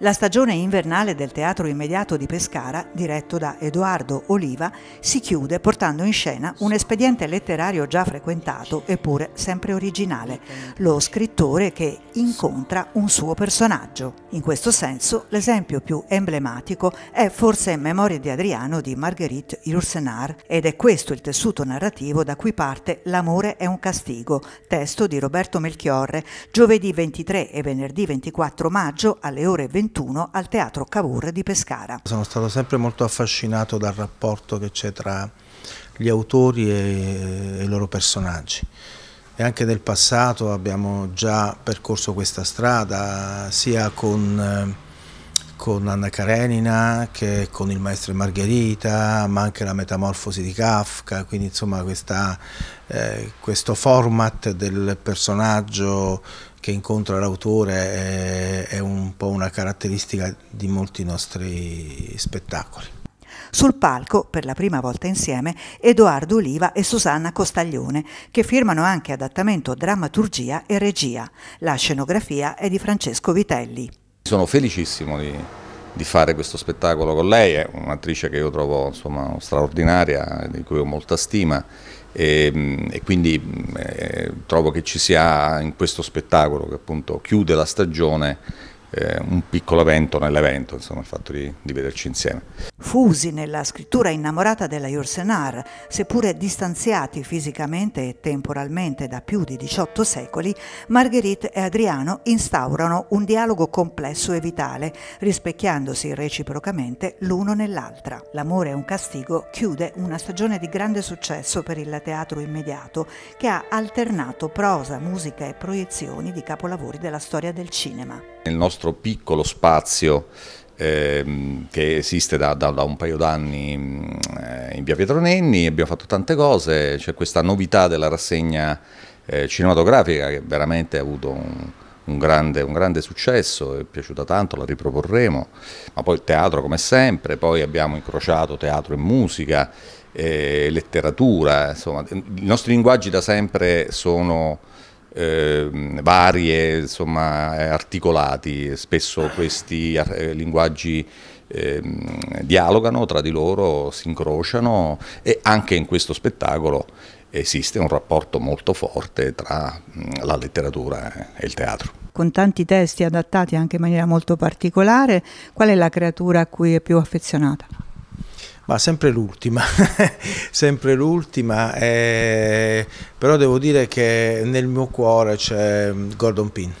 La stagione invernale del Teatro Immediato di Pescara, diretto da Edoardo Oliva, si chiude portando in scena un espediente letterario già frequentato eppure sempre originale, lo scrittore che incontra un suo personaggio. In questo senso l'esempio più emblematico è forse Memorie di Adriano di Marguerite Yourcenar ed è questo il tessuto narrativo da cui parte L'amore è un castigo, testo di Roberto Melchiorre, giovedì 23 e venerdì 24 maggio alle ore 21 2021 al Teatro Cavour di Pescara. Sono stato sempre molto affascinato dal rapporto che c'è tra gli autori e, e i loro personaggi e anche nel passato abbiamo già percorso questa strada sia con eh, con Anna Karenina che con il maestro Margherita, ma anche la metamorfosi di Kafka, quindi insomma questa, eh, questo format del personaggio che incontra l'autore è, è un po' una caratteristica di molti nostri spettacoli. Sul palco, per la prima volta insieme, Edoardo Oliva e Susanna Costaglione, che firmano anche adattamento, drammaturgia e regia. La scenografia è di Francesco Vitelli. Sono felicissimo di, di, fare questo spettacolo con lei, è un'attrice che io trovo insomma, straordinaria, di cui ho molta stima e, e quindi eh, trovo che ci sia in questo spettacolo che appunto chiude la stagione eh, un piccolo evento nell'evento, insomma il fatto di, di, vederci insieme. Fusi nella scrittura innamorata della Jursenar, seppure distanziati fisicamente e temporalmente da più di 18 secoli, Marguerite e Adriano instaurano un dialogo complesso e vitale, rispecchiandosi reciprocamente l'uno nell'altra. L'amore è un castigo chiude una stagione di grande successo per il teatro immediato, che ha alternato prosa, musica e proiezioni di capolavori della storia del cinema. Nel nostro piccolo spazio ehm, che esiste da, da, da un paio d'anni mm, eh, in via Pietronenni, abbiamo fatto tante cose, c'è questa novità della rassegna eh, cinematografica che veramente ha avuto un, un grande, un grande, successo, è piaciuta tanto, la riproporremo, ma poi il teatro come sempre, poi abbiamo incrociato teatro e musica, eh, letteratura, insomma, i nostri linguaggi da sempre sono eh, varie, insomma, eh, articolati, spesso questi eh, linguaggi eh, dialogano tra di loro, si incrociano e anche in questo spettacolo esiste un rapporto molto forte tra la letteratura e il teatro. Con tanti testi adattati anche in maniera molto particolare, qual è la creatura a cui è più affezionata? Ma sempre l'ultima, sempre l'ultima, eh, però devo dire che nel mio cuore c'è mm, Gordon Pin.